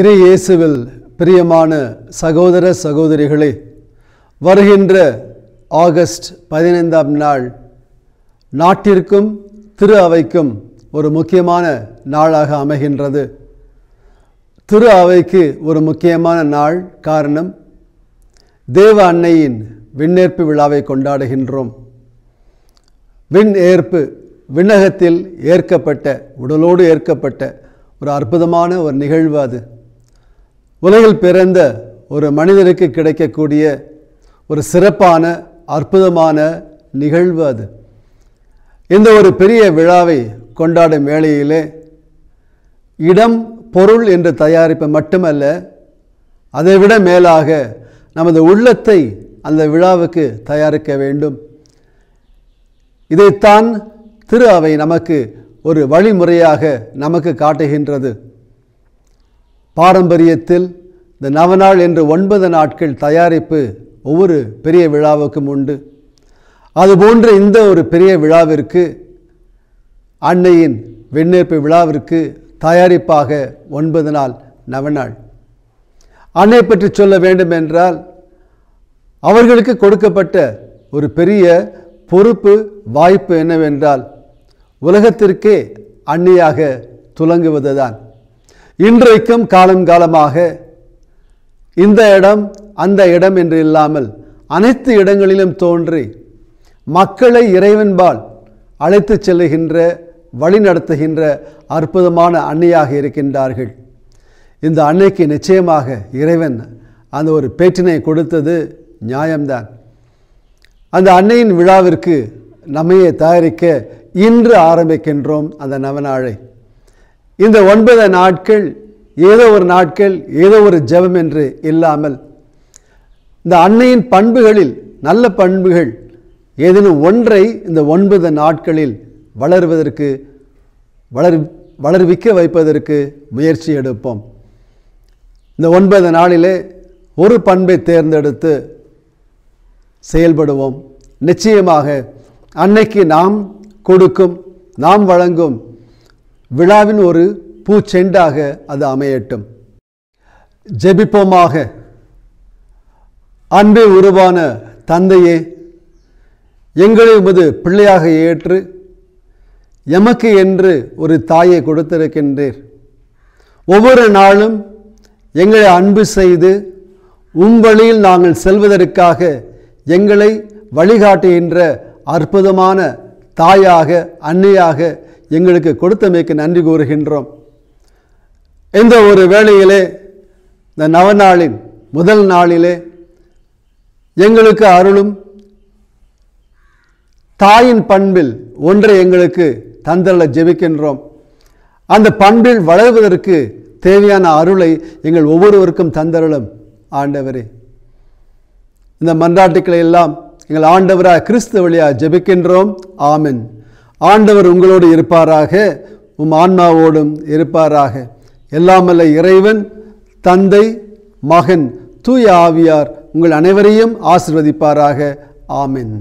இறை இயேசுவில் பிரியமான சகோதர சகோதரிகளே வருகின்ற ஆகஸ்ட் பதினைந்தாம் நாள் நாட்டிற்கும் திரு அவைக்கும் ஒரு முக்கியமான நாளாக அமைகின்றது திரு அவைக்கு ஒரு முக்கியமான நாள் காரணம் தேவ அன்னையின் விண்ணேற்பு விழாவை கொண்டாடுகின்றோம் விண் ஏற்பு விண்ணகத்தில் ஏற்கப்பட்ட உடலோடு ஏற்கப்பட்ட ஒரு அற்புதமான ஒரு நிகழ்வு அது உலகில் பிறந்த ஒரு மனிதனுக்கு கிடைக்கக்கூடிய ஒரு சிறப்பான அற்புதமான நிகழ்வு அது இந்த ஒரு பெரிய விழாவை கொண்டாடும் வேளையிலே இடம் பொருள் என்ற தயாரிப்பு மட்டுமல்ல அதைவிட மேலாக நமது உள்ளத்தை அந்த விழாவுக்கு தயாரிக்க வேண்டும் இதைத்தான் திரு அவை நமக்கு ஒரு வழிமுறையாக நமக்கு காட்டுகின்றது பாரம்பரியத்தில் இந்த நவநாள் என்று ஒன்பது நாட்கள் தயாரிப்பு ஒவ்வொரு பெரிய விழாவுக்கும் உண்டு அதுபோன்ற இந்த ஒரு பெரிய விழாவிற்கு அன்னையின் வெண்ணேற்பு விழாவிற்கு தயாரிப்பாக ஒன்பது நாள் நவநாள் அன்னை பற்றி சொல்ல வேண்டும் என்றால் அவர்களுக்கு கொடுக்கப்பட்ட ஒரு பெரிய பொறுப்பு வாய்ப்பு என்னவென்றால் உலகத்திற்கே அன்னையாக துலங்குவதுதான் இன்றைக்கும் காலங்காலமாக இந்த இடம் அந்த இடம் என்று இல்லாமல் அனைத்து இடங்களிலும் தோன்றி மக்களை இறைவன்பால் அழைத்து செல்லுகின்ற வழி நடத்துகின்ற அற்புதமான அன்னையாக இருக்கின்றார்கள் இந்த அன்னைக்கு நிச்சயமாக இறைவன் அந்த ஒரு பேட்டினை கொடுத்தது நியாயம்தான் அந்த அன்னையின் விழாவிற்கு நம்மையே தயாரிக்க இன்று ஆரம்பிக்கின்றோம் அந்த நவநாளை இந்த ஒன்பது நாட்கள் ஏதோ ஒரு நாட்கள் ஏதோ ஒரு ஜெபம் என்று இல்லாமல் இந்த அன்னையின் பண்புகளில் நல்ல பண்புகள் ஏதேனும் ஒன்றை இந்த ஒன்பது நாட்களில் வளர்வதற்கு வளர் வளர்விக்க வைப்பதற்கு முயற்சி எடுப்போம் இந்த ஒன்பது நாளிலே ஒரு பண்பை தேர்ந்தெடுத்து செயல்படுவோம் நிச்சயமாக அன்னைக்கு நாம் கொடுக்கும் நாம் வழங்கும் விழாவின் ஒரு பூச்செண்டாக அது அமையட்டும் ஜெபிப்போமாக அன்பே உருவான தந்தையே எங்களை உமது பிள்ளையாக ஏற்று எமக்கு என்று ஒரு தாயை கொடுத்திருக்கின்றீர் ஒவ்வொரு நாளும் எங்களை அன்பு செய்து உன் வழியில் நாங்கள் செல்வதற்காக எங்களை வழிகாட்டுகின்ற அற்புதமான தாயாக அன்னையாக எங்களுக்கு கொடுத்தமைக்கு நன்றி கூறுகின்றோம் இந்த ஒரு வேளையிலே இந்த நவநாளின் முதல் நாளிலே எங்களுக்கு அருளும் தாயின் பண்பில் ஒன்றை எங்களுக்கு தந்தரல ஜெபிக்கின்றோம் அந்த பண்பில் வளர்வதற்கு தேவையான அருளை எங்கள் ஒவ்வொருவருக்கும் தந்தருளும் ஆண்டவரே இந்த மன்றாட்டுக்களை எல்லாம் எங்கள் ஆண்டவராக கிறிஸ்து வழியாக ஜெபிக்கின்றோம் ஆமின் ஆண்டவர் உங்களோடு இருப்பாராக உம் ஆன்மாவோடும் இருப்பாராக எல்லாமல்ல இறைவன் தந்தை மகன் தூய ஆவியார் உங்கள் அனைவரையும் ஆசிர்வதிப்பாராக ஆமின்